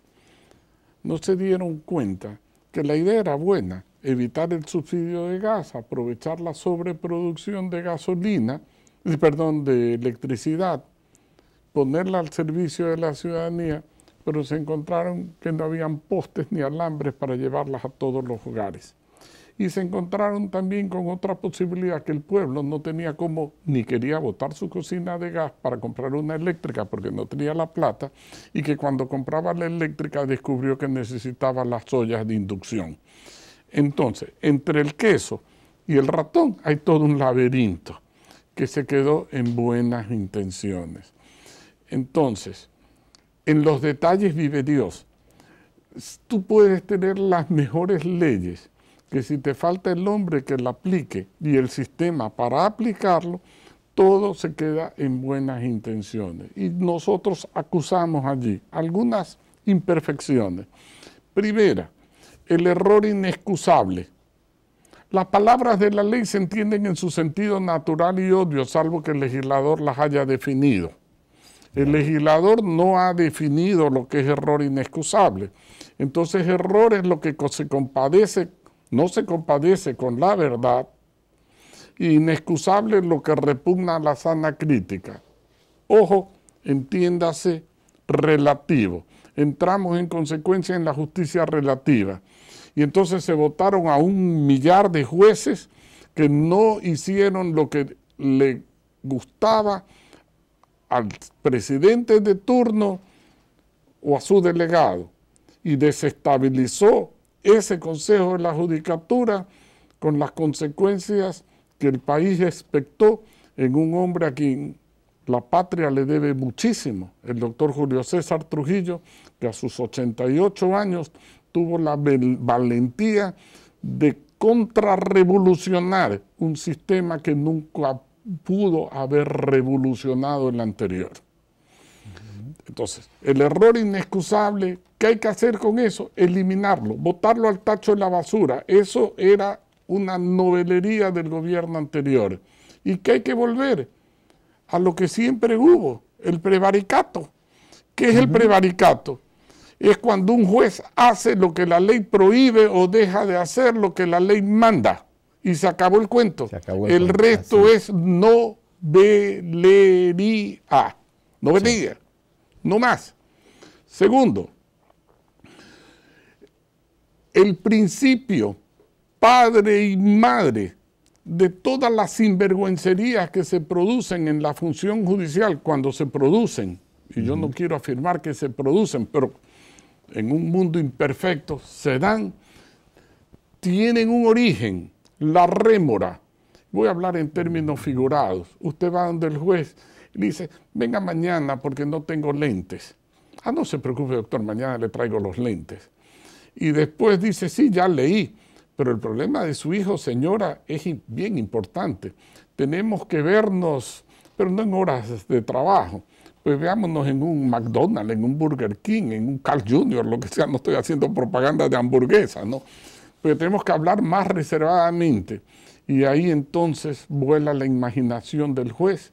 no se dieron cuenta que la idea era buena, evitar el subsidio de gas, aprovechar la sobreproducción de gasolina, perdón, de electricidad, ponerla al servicio de la ciudadanía, pero se encontraron que no habían postes ni alambres para llevarlas a todos los hogares. Y se encontraron también con otra posibilidad, que el pueblo no tenía cómo ni quería botar su cocina de gas para comprar una eléctrica porque no tenía la plata, y que cuando compraba la eléctrica descubrió que necesitaba las ollas de inducción. Entonces, entre el queso y el ratón hay todo un laberinto que se quedó en buenas intenciones. Entonces, en los detalles vive Dios. Tú puedes tener las mejores leyes, que si te falta el hombre que la aplique y el sistema para aplicarlo, todo se queda en buenas intenciones. Y nosotros acusamos allí algunas imperfecciones. Primera, el error inexcusable. Las palabras de la ley se entienden en su sentido natural y obvio, salvo que el legislador las haya definido. El legislador no ha definido lo que es error inexcusable. Entonces, error es lo que se compadece, no se compadece con la verdad. Inexcusable es lo que repugna la sana crítica. Ojo, entiéndase relativo. Entramos en consecuencia en la justicia relativa. Y entonces se votaron a un millar de jueces que no hicieron lo que le gustaba al presidente de turno o a su delegado y desestabilizó ese Consejo de la Judicatura con las consecuencias que el país expectó en un hombre a quien la patria le debe muchísimo, el doctor Julio César Trujillo, que a sus 88 años tuvo la valentía de contrarrevolucionar un sistema que nunca pudo haber revolucionado el anterior. Entonces, el error inexcusable, ¿qué hay que hacer con eso? Eliminarlo, botarlo al tacho en la basura. Eso era una novelería del gobierno anterior. ¿Y qué hay que volver? A lo que siempre hubo, el prevaricato. ¿Qué es el prevaricato? Es cuando un juez hace lo que la ley prohíbe o deja de hacer lo que la ley manda y se acabó el cuento. el, resto es novelería, novelería, no más. Segundo, el principio padre y madre de todas las sinvergüencerías que se producen en la función judicial cuando se producen, y yo no quiero afirmar que se producen, pero en un mundo imperfecto se dan, tienen un origen la rémora. Voy a hablar en términos figurados. Usted va donde el juez y dice, venga mañana porque no tengo lentes. Ah, no se preocupe, doctor, mañana le traigo los lentes. Y después dice, sí, ya leí, pero el problema de su hijo, señora, es bien importante. Tenemos que vernos, pero no en horas de trabajo. Pues veámonos en un McDonald's, en un Burger King, en un Carl Jr., lo que sea, no estoy haciendo propaganda de hamburguesa, ¿no? porque tenemos que hablar más reservadamente. Y ahí entonces vuela la imaginación del juez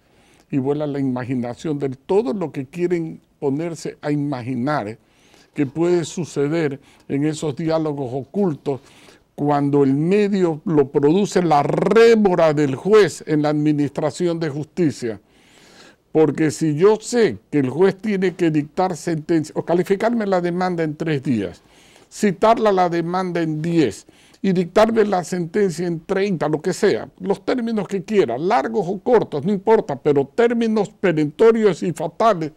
y vuela la imaginación de todo lo que quieren ponerse a imaginar que puede suceder en esos diálogos ocultos cuando el medio lo produce la rémora del juez en la administración de justicia. Porque si yo sé que el juez tiene que dictar sentencia o calificarme la demanda en tres días, citarla la demanda en 10 y dictarle la sentencia en 30, lo que sea, los términos que quiera, largos o cortos, no importa, pero términos perentorios y fatales,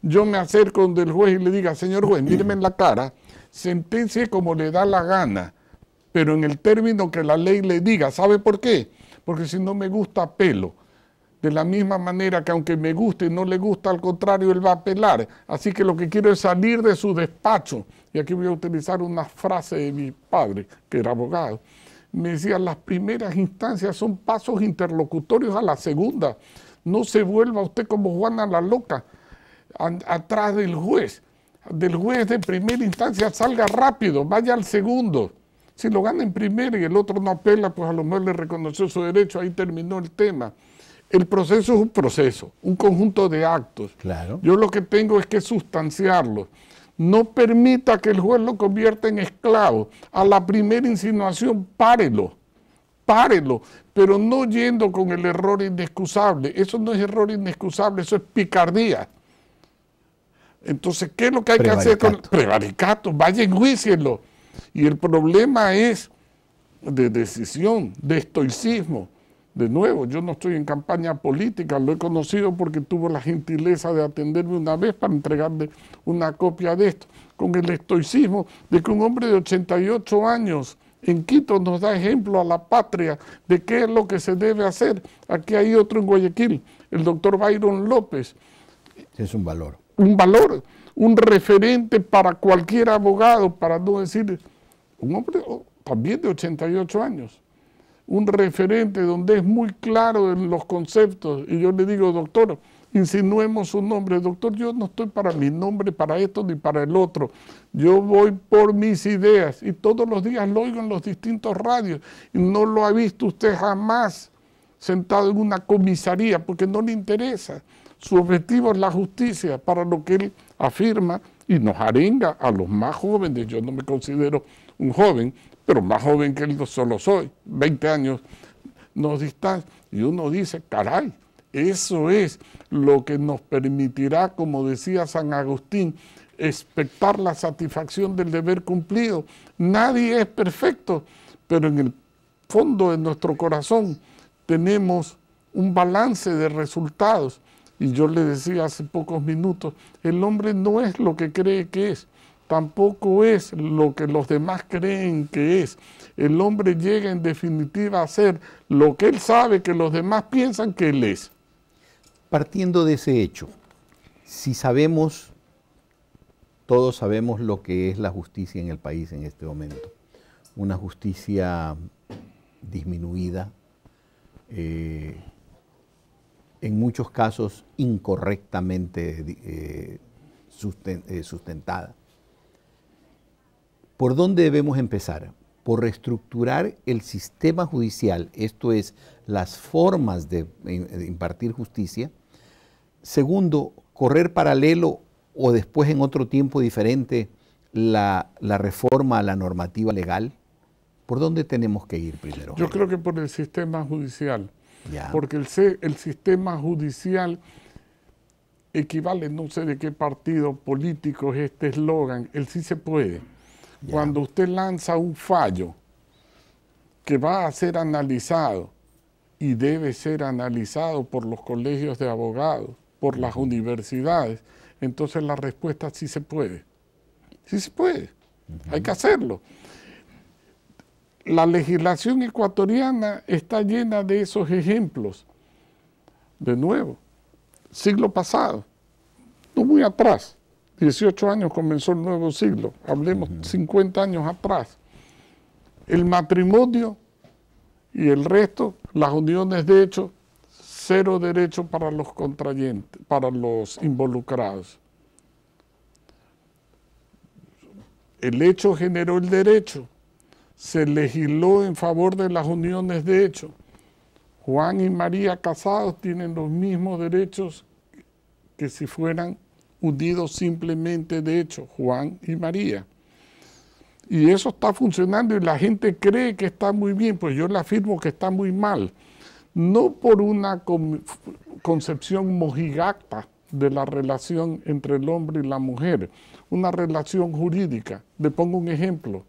yo me acerco donde el juez y le diga, señor juez, míreme en la cara, sentencia como le da la gana, pero en el término que la ley le diga, ¿sabe por qué? Porque si no me gusta, apelo. De la misma manera que aunque me guste, no le gusta, al contrario, él va a apelar. Así que lo que quiero es salir de su despacho y aquí voy a utilizar una frase de mi padre, que era abogado, me decía, las primeras instancias son pasos interlocutorios a la segunda, no se vuelva usted como Juana la loca, atrás del juez, del juez de primera instancia salga rápido, vaya al segundo. Si lo gana en primera y el otro no apela, pues a lo mejor le reconoció su derecho, ahí terminó el tema. El proceso es un proceso, un conjunto de actos. Claro. Yo lo que tengo es que sustanciarlos. No permita que el juez lo convierta en esclavo. A la primera insinuación, párelo. Párelo, pero no yendo con el error inexcusable. Eso no es error inexcusable, eso es picardía. Entonces, ¿qué es lo que hay que hacer con el prevaricato? Vayan, juicienlo. Y el problema es de decisión, de estoicismo, de nuevo, yo no estoy en campaña política, lo he conocido porque tuvo la gentileza de atenderme una vez para entregarle una copia de esto, con el estoicismo de que un hombre de 88 años en Quito nos da ejemplo a la patria de qué es lo que se debe hacer. Aquí hay otro en Guayaquil, el doctor Byron López. Es un valor. Un valor, un referente para cualquier abogado, para no decir, un hombre también de 88 años un referente donde es muy claro en los conceptos. Y yo le digo, doctor, insinuemos su nombre. Doctor, yo no estoy para mi nombre, para esto ni para el otro. Yo voy por mis ideas y todos los días lo oigo en los distintos radios. Y no lo ha visto usted jamás sentado en una comisaría porque no le interesa. Su objetivo es la justicia para lo que él afirma y nos arenga a los más jóvenes. Yo no me considero un joven, pero más joven que él solo soy, 20 años nos distan. Y uno dice, caray, eso es lo que nos permitirá, como decía San Agustín, expectar la satisfacción del deber cumplido. Nadie es perfecto, pero en el fondo de nuestro corazón tenemos un balance de resultados. Y yo le decía hace pocos minutos, el hombre no es lo que cree que es tampoco es lo que los demás creen que es. El hombre llega en definitiva a ser lo que él sabe que los demás piensan que él es. Partiendo de ese hecho, si sabemos, todos sabemos lo que es la justicia en el país en este momento, una justicia disminuida, eh, en muchos casos incorrectamente eh, eh, sustentada ¿Por dónde debemos empezar? Por reestructurar el sistema judicial, esto es, las formas de, impartir justicia. Segundo, correr paralelo o después en otro tiempo diferente la, reforma a la normativa legal. ¿Por dónde tenemos que ir primero? Yo creo que por el sistema judicial. Porque el, el sistema judicial equivale, no sé de qué partido político es este eslogan, el sí se puede cuando usted lanza un fallo que va a ser analizado y debe ser analizado por los colegios de abogados, por las universidades, entonces la respuesta sí se puede. Sí se puede. Hay que hacerlo. La legislación ecuatoriana está llena de esos ejemplos. De nuevo, siglo pasado, no muy atrás. 18 años comenzó el nuevo siglo, hablemos 50 años atrás. El matrimonio y el resto, las uniones de hecho, cero derecho para los contrayentes, para los involucrados. El hecho generó el derecho, se legisló en favor de las uniones de hecho. Juan y María casados tienen los mismos derechos que si fueran unidos simplemente de hecho, Juan y María. Y eso está funcionando y la gente cree que está muy bien, pues yo le afirmo que está muy mal. No por una concepción mojigacta de la relación entre el hombre y la mujer, una relación jurídica. Le pongo un ejemplo.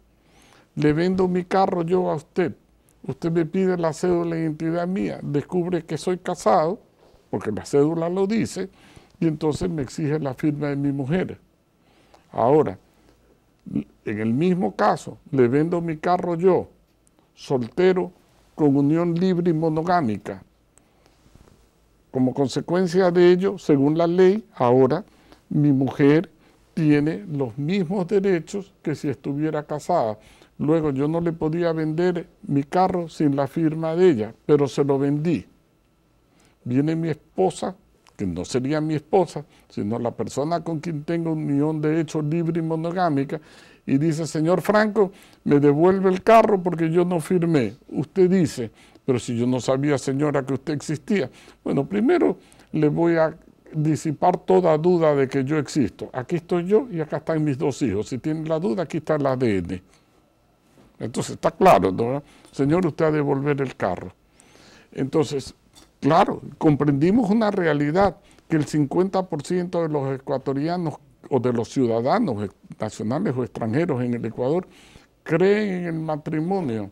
Le vendo mi carro yo a usted. Usted me pide la cédula de identidad mía, descubre que soy casado, porque la cédula lo dice, y entonces me exige la firma de mi mujer. Ahora, en el mismo caso, le vendo mi carro yo, soltero, con unión libre y monogámica. Como consecuencia de ello, según la ley, ahora mi mujer tiene los mismos derechos que si estuviera casada. Luego yo no le podía vender mi carro sin la firma de ella, pero se lo vendí. Viene mi esposa que no sería mi esposa, sino la persona con quien tengo un unión de hecho libre y monogámica, y dice, señor Franco, me devuelve el carro porque yo no firmé. Usted dice, pero si yo no sabía, señora, que usted existía. Bueno, primero le voy a disipar toda duda de que yo existo. Aquí estoy yo y acá están mis dos hijos. Si tienen la duda, aquí está el ADN. Entonces está claro, ¿no? Señor, usted ha de devolver el carro. Entonces, Claro, comprendimos una realidad, que el 50% de los ecuatorianos o de los ciudadanos e, nacionales o extranjeros en el Ecuador creen en el matrimonio,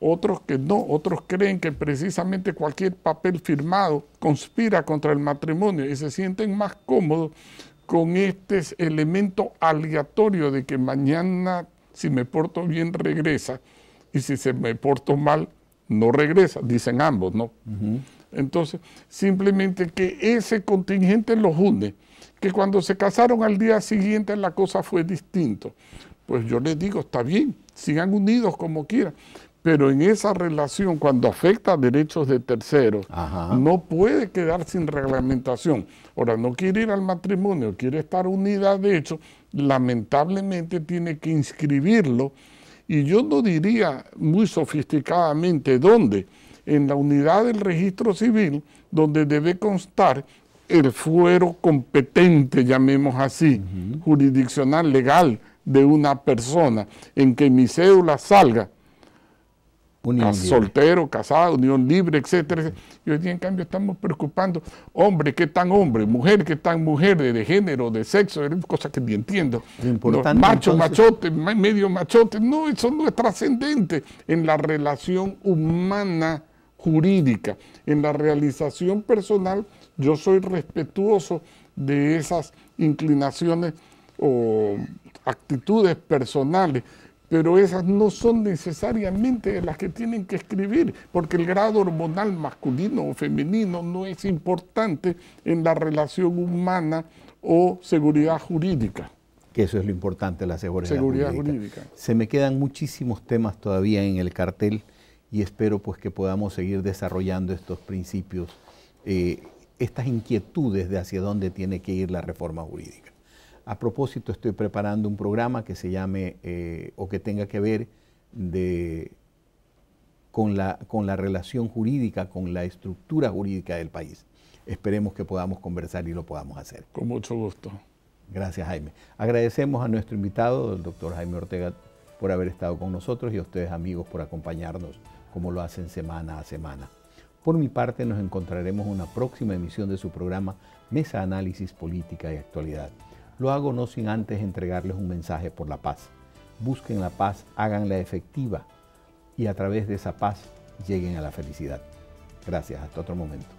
otros que no, otros creen que precisamente cualquier papel firmado conspira contra el matrimonio y se sienten más cómodos con este elemento aleatorio de que mañana si me porto bien regresa y si se me porto mal no regresa, dicen ambos, ¿no? Entonces, simplemente que ese contingente los une, que cuando se casaron al día siguiente la cosa fue distinto. Pues yo les digo, está bien, sigan unidos como quieran, pero en esa relación, cuando afecta a derechos de terceros, no puede quedar sin reglamentación. Ahora, no quiere ir al matrimonio, quiere estar unida, de hecho, lamentablemente tiene que inscribirlo y yo no diría muy sofisticadamente dónde, en la unidad del registro civil, donde debe constar el fuero competente, llamemos así, jurisdiccional legal de una persona, en que mi cédula salga soltero, casado, unión libre, etcétera, Y hoy día, en cambio, estamos preocupando, hombre, ¿qué tan hombre? Mujer, ¿qué tan mujer? De, género, de sexo, cosas que ni entiendo. macho, machote, medio machote. No, eso no es trascendente en la relación humana jurídica. En la realización personal, yo soy respetuoso de esas inclinaciones o actitudes personales pero esas no son necesariamente las que tienen que escribir, porque el grado hormonal masculino o femenino no es importante en la relación humana o seguridad jurídica. Que eso es lo importante, la seguridad, seguridad jurídica. Se me quedan muchísimos temas todavía en el cartel y espero pues que podamos seguir desarrollando estos principios, eh, estas inquietudes de hacia dónde tiene que ir la reforma jurídica. A propósito, estoy preparando un programa que se llame eh, o que tenga que ver con, la, con la relación jurídica, con la estructura jurídica del país. Esperemos que podamos conversar y lo podamos hacer. Con mucho gusto. Gracias, Jaime. Agradecemos a nuestro invitado, el doctor Jaime Ortega, por haber estado con nosotros y a ustedes, amigos, por acompañarnos como lo hacen semana a semana. Por mi parte, nos encontraremos en una próxima emisión de su programa Mesa Análisis Política y Actualidad. Lo hago no sin antes entregarles un mensaje por la paz. Busquen la paz, háganla efectiva y a través de esa paz lleguen a la felicidad. Gracias, hasta otro momento.